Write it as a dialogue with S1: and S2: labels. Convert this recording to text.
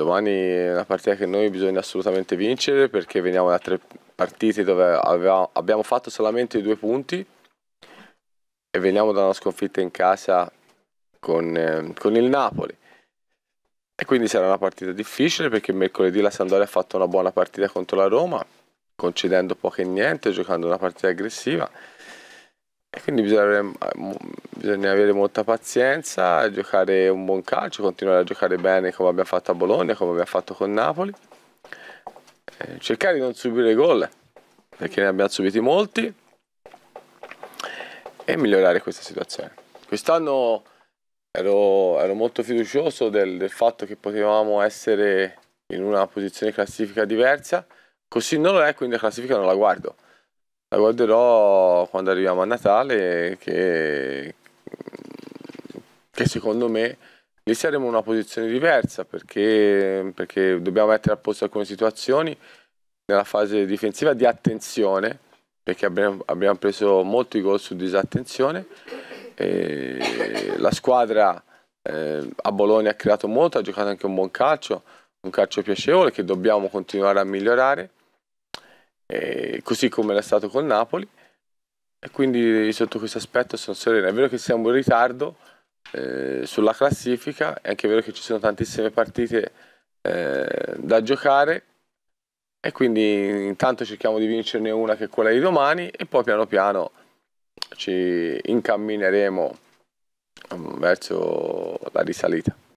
S1: Domani è una partita che noi bisogna assolutamente vincere perché veniamo da tre partite dove avevamo, abbiamo fatto solamente due punti e veniamo da una sconfitta in casa con, eh, con il Napoli. E quindi sarà una partita difficile perché mercoledì la Sandoria ha fatto una buona partita contro la Roma, concedendo poco e niente, giocando una partita aggressiva. Quindi bisogna, bisogna avere molta pazienza, giocare un buon calcio, continuare a giocare bene come abbiamo fatto a Bologna, come abbiamo fatto con Napoli. Cercare di non subire gol, perché ne abbiamo subiti molti, e migliorare questa situazione. Quest'anno ero, ero, molto fiducioso del, del fatto che potevamo essere in una posizione classifica diversa, così non lo è, quindi la classifica non la guardo. La guarderò quando arriviamo a Natale che, che secondo me lì saremo in una posizione diversa perché, perché dobbiamo mettere a posto alcune situazioni nella fase difensiva di attenzione perché abbiamo, abbiamo preso molti gol su disattenzione la squadra eh, a Bologna ha creato molto, ha giocato anche un buon calcio un calcio piacevole che dobbiamo continuare a migliorare così come l'è stato con Napoli. E quindi sotto questo aspetto sono sereno. È vero che siamo in ritardo eh, sulla classifica, è anche vero che ci sono tantissime partite eh, da giocare e quindi intanto cerchiamo di vincerne una che è quella di domani e poi piano piano ci incammineremo mm, verso la risalita.